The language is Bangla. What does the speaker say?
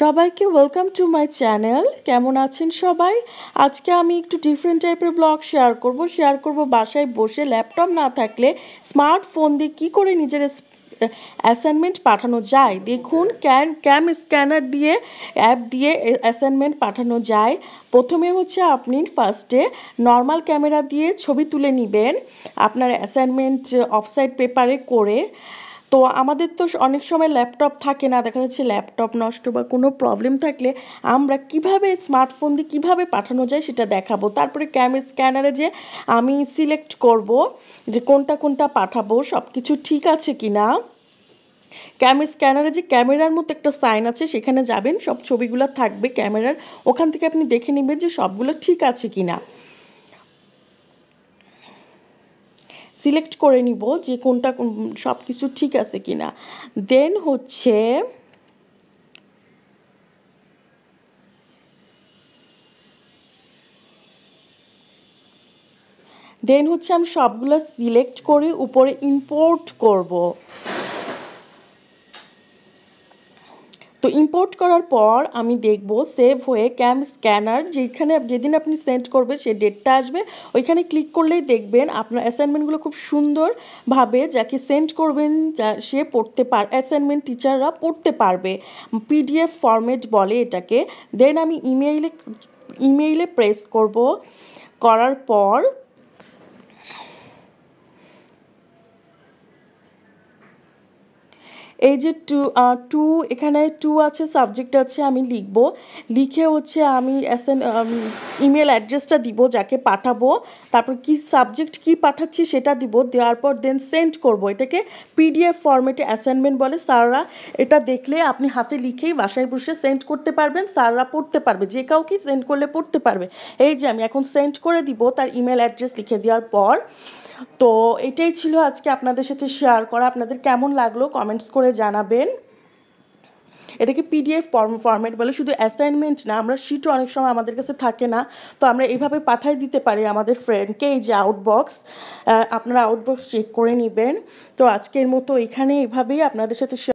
সবাইকে ওয়েলকাম টু মাই চ্যানেল কেমন আছেন সবাই আজকে আমি একটু ডিফারেন্ট টাইপের ব্লগ শেয়ার করব শেয়ার করব বাসায় বসে ল্যাপটপ না থাকলে স্মার্টফোন দিয়ে কী করে নিজের অ্যাসাইনমেন্ট পাঠানো যায় দেখুন ক্যান ক্যাম স্ক্যানার দিয়ে অ্যাপ দিয়ে অ্যাসাইনমেন্ট পাঠানো যায় প্রথমে হচ্ছে আপনি ফার্স্টে নর্মাল ক্যামেরা দিয়ে ছবি তুলে নেবেন আপনার অ্যাসাইনমেন্ট অফসাইড পেপারে করে তো আমাদের তো অনেক সময় ল্যাপটপ থাকে না দেখা যাচ্ছে ল্যাপটপ নষ্ট বা কোনো প্রবলেম থাকলে আমরা কিভাবে স্মার্টফোন দিয়ে কীভাবে পাঠানো যায় সেটা দেখাবো তারপরে ক্যামে স্ক্যানারে যে আমি সিলেক্ট করব যে কোনটা কোনটা পাঠাবো সব কিছু ঠিক আছে কি না ক্যামে স্ক্যানারে যে ক্যামেরার মতো একটা সাইন আছে সেখানে যাবেন সব ছবিগুলো থাকবে ক্যামেরার ওখান থেকে আপনি দেখে নেবেন যে সবগুলো ঠিক আছে কি না সিলেক্ট করে নিব যে কোনটা সব কিছু ঠিক আছে কি না দেন হচ্ছে দেন হচ্ছে আমি সবগুলো সিলেক্ট করে উপরে ইম্পোর্ট করব তো ইম্পোর্ট করার পর আমি দেখব সেভ হয়ে ক্যাম স্ক্যানার যেখানে যেদিন আপনি সেন্ড করবে সে ডেটটা আসবে ওইখানে ক্লিক করলেই দেখবেন আপনার অ্যাসাইনমেন্টগুলো খুব সুন্দরভাবে যাকে সেন্ড করবেন সে পড়তে পার অ্যাসাইনমেন্ট টিচাররা পড়তে পারবে পিডিএফ ফরম্যাট বলে এটাকে দেন আমি ইমেইলে ইমেইলে প্রেস করব করার পর এই যে টু টু এখানে টু আছে সাবজেক্ট আছে আমি লিখব লিখে হচ্ছে আমি অ্যাস এন ইমেল অ্যাড্রেসটা দিব যাকে পাঠাবো তারপর কি সাবজেক্ট কি পাঠাচ্ছি সেটা দিব দেওয়ার পর দেন সেন্ড করব এটাকে পিডিএফ ফর্মেটে অ্যাসাইনমেন্ট বলে স্যাররা এটা দেখলে আপনি হাতে লিখেই বাসায় বসে সেন্ড করতে পারবেন স্যাররা পড়তে পারবে যে কাউকে সেন্ড করলে পড়তে পারবে এই যে আমি এখন সেন্ড করে দিব তার ইমেল অ্যাড্রেস লিখে দেওয়ার পর তো এটাই ছিল আজকে আপনাদের সাথে শেয়ার করা আপনাদের কেমন লাগলো কমেন্টস করে করে জানাবেন এটাকে পিডিএফ ফর্মেট বলে শুধু অ্যাসাইনমেন্ট না আমরা শিটও অনেক সময় আমাদের কাছে থাকে না তো আমরা এইভাবে পাঠাই দিতে পারি আমাদের ফ্রেন্ডকে এই যে আউটবক্স আপনারা আউটবক্স চেক করে নেবেন তো আজকের মতো এখানে এইভাবেই আপনাদের সাথে